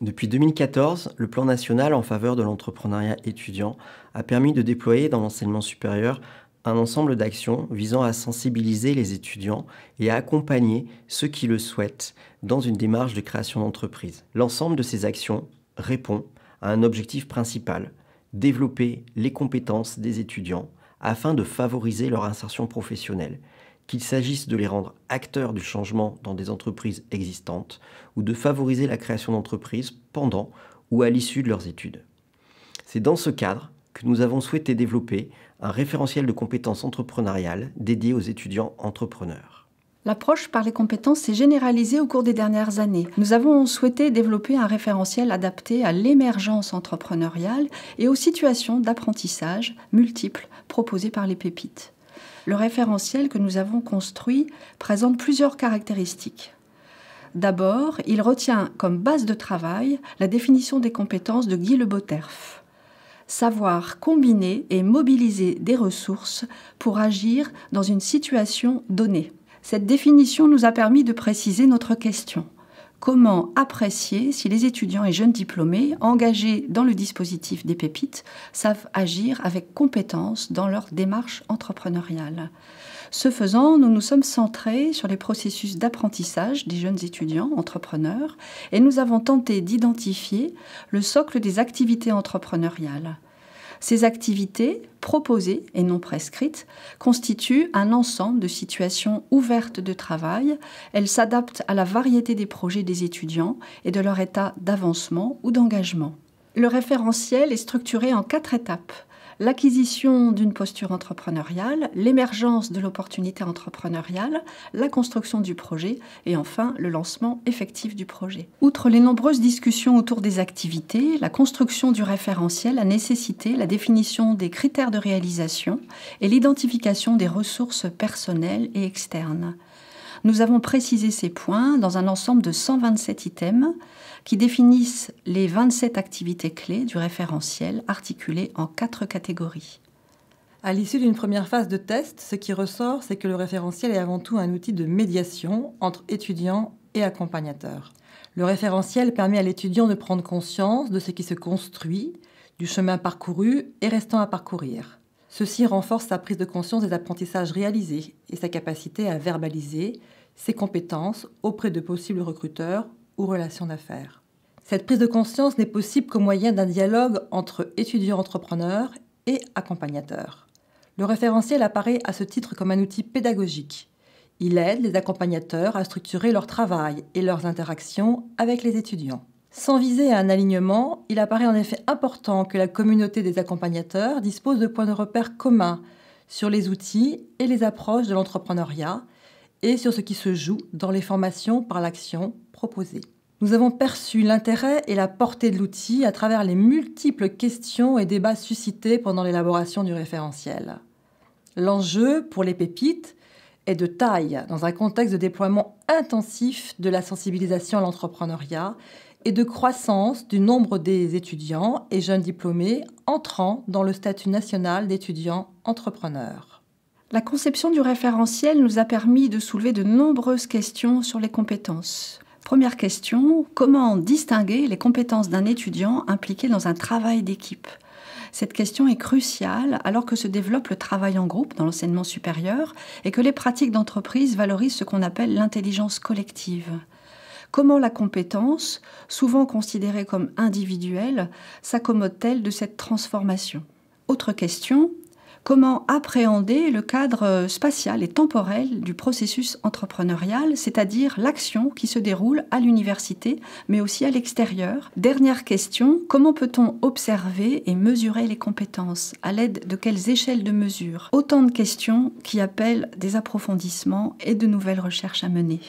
Depuis 2014, le plan national en faveur de l'entrepreneuriat étudiant a permis de déployer dans l'enseignement supérieur un ensemble d'actions visant à sensibiliser les étudiants et à accompagner ceux qui le souhaitent dans une démarche de création d'entreprise. L'ensemble de ces actions répond à un objectif principal, développer les compétences des étudiants afin de favoriser leur insertion professionnelle qu'il s'agisse de les rendre acteurs du changement dans des entreprises existantes ou de favoriser la création d'entreprises pendant ou à l'issue de leurs études. C'est dans ce cadre que nous avons souhaité développer un référentiel de compétences entrepreneuriales dédié aux étudiants entrepreneurs. L'approche par les compétences s'est généralisée au cours des dernières années. Nous avons souhaité développer un référentiel adapté à l'émergence entrepreneuriale et aux situations d'apprentissage multiples proposées par les pépites. Le référentiel que nous avons construit présente plusieurs caractéristiques. D'abord, il retient comme base de travail la définition des compétences de Guy Le Boterf. Savoir combiner et mobiliser des ressources pour agir dans une situation donnée. Cette définition nous a permis de préciser notre question comment apprécier si les étudiants et jeunes diplômés engagés dans le dispositif des pépites savent agir avec compétence dans leur démarche entrepreneuriale. Ce faisant, nous nous sommes centrés sur les processus d'apprentissage des jeunes étudiants entrepreneurs et nous avons tenté d'identifier le socle des activités entrepreneuriales. Ces activités, proposées et non prescrites, constituent un ensemble de situations ouvertes de travail. Elles s'adaptent à la variété des projets des étudiants et de leur état d'avancement ou d'engagement. Le référentiel est structuré en quatre étapes l'acquisition d'une posture entrepreneuriale, l'émergence de l'opportunité entrepreneuriale, la construction du projet et enfin le lancement effectif du projet. Outre les nombreuses discussions autour des activités, la construction du référentiel a nécessité la définition des critères de réalisation et l'identification des ressources personnelles et externes. Nous avons précisé ces points dans un ensemble de 127 items qui définissent les 27 activités clés du référentiel articulées en quatre catégories. À l'issue d'une première phase de test, ce qui ressort, c'est que le référentiel est avant tout un outil de médiation entre étudiants et accompagnateurs. Le référentiel permet à l'étudiant de prendre conscience de ce qui se construit, du chemin parcouru et restant à parcourir. Ceci renforce sa prise de conscience des apprentissages réalisés et sa capacité à verbaliser ses compétences auprès de possibles recruteurs ou relations d'affaires. Cette prise de conscience n'est possible qu'au moyen d'un dialogue entre étudiants-entrepreneurs et accompagnateurs. Le référentiel apparaît à ce titre comme un outil pédagogique. Il aide les accompagnateurs à structurer leur travail et leurs interactions avec les étudiants. Sans viser à un alignement, il apparaît en effet important que la communauté des accompagnateurs dispose de points de repère communs sur les outils et les approches de l'entrepreneuriat et sur ce qui se joue dans les formations par l'action proposée. Nous avons perçu l'intérêt et la portée de l'outil à travers les multiples questions et débats suscités pendant l'élaboration du référentiel. L'enjeu pour les pépites est de taille dans un contexte de déploiement intensif de la sensibilisation à l'entrepreneuriat et de croissance du nombre des étudiants et jeunes diplômés entrant dans le statut national d'étudiant entrepreneur. La conception du référentiel nous a permis de soulever de nombreuses questions sur les compétences. Première question, comment distinguer les compétences d'un étudiant impliqué dans un travail d'équipe cette question est cruciale alors que se développe le travail en groupe dans l'enseignement supérieur et que les pratiques d'entreprise valorisent ce qu'on appelle l'intelligence collective. Comment la compétence, souvent considérée comme individuelle, s'accommode-t-elle de cette transformation Autre question, comment appréhender le cadre spatial et temporel du processus entrepreneurial, c'est-à-dire l'action qui se déroule à l'université, mais aussi à l'extérieur. Dernière question, comment peut-on observer et mesurer les compétences À l'aide de quelles échelles de mesure Autant de questions qui appellent des approfondissements et de nouvelles recherches à mener.